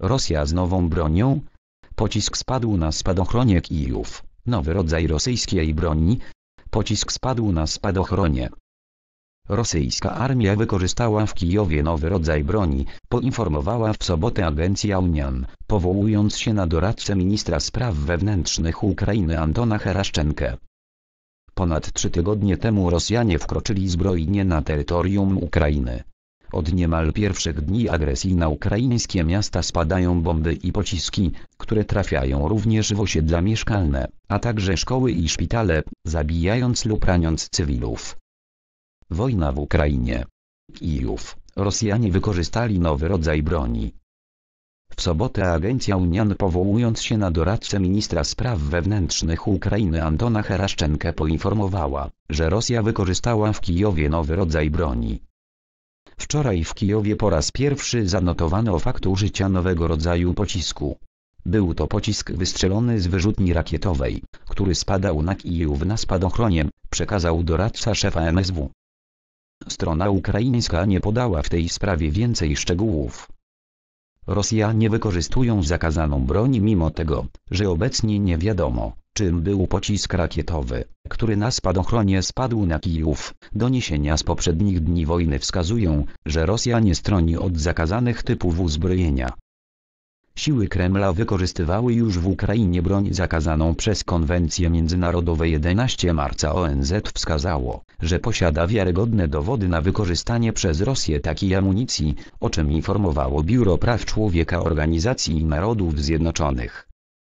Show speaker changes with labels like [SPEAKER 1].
[SPEAKER 1] Rosja z nową bronią? Pocisk spadł na spadochronie Kijów. Nowy rodzaj rosyjskiej broni? Pocisk spadł na spadochronie. Rosyjska armia wykorzystała w Kijowie nowy rodzaj broni, poinformowała w sobotę agencja UNIAN, powołując się na doradcę ministra spraw wewnętrznych Ukrainy Antona Heraszczenkę. Ponad trzy tygodnie temu Rosjanie wkroczyli zbrojnie na terytorium Ukrainy. Od niemal pierwszych dni agresji na ukraińskie miasta spadają bomby i pociski, które trafiają również w osiedla mieszkalne, a także szkoły i szpitale, zabijając lub raniąc cywilów. Wojna w Ukrainie. Kijów. Rosjanie wykorzystali nowy rodzaj broni. W sobotę agencja Unian powołując się na doradcę ministra spraw wewnętrznych Ukrainy Antona Heraszczenkę poinformowała, że Rosja wykorzystała w Kijowie nowy rodzaj broni, Wczoraj w Kijowie po raz pierwszy zanotowano fakt użycia nowego rodzaju pocisku. Był to pocisk wystrzelony z wyrzutni rakietowej, który spadał na Kijów na spadochronie, przekazał doradca szefa MSW. Strona ukraińska nie podała w tej sprawie więcej szczegółów. Rosjanie wykorzystują zakazaną broń mimo tego, że obecnie nie wiadomo, czym był pocisk rakietowy, który na spadochronie spadł na Kijów. Doniesienia z poprzednich dni wojny wskazują, że Rosja nie stroni od zakazanych typów uzbrojenia. Siły Kremla wykorzystywały już w Ukrainie broń zakazaną przez konwencję międzynarodową 11 marca ONZ wskazało, że posiada wiarygodne dowody na wykorzystanie przez Rosję takiej amunicji, o czym informowało Biuro Praw Człowieka Organizacji Narodów Zjednoczonych.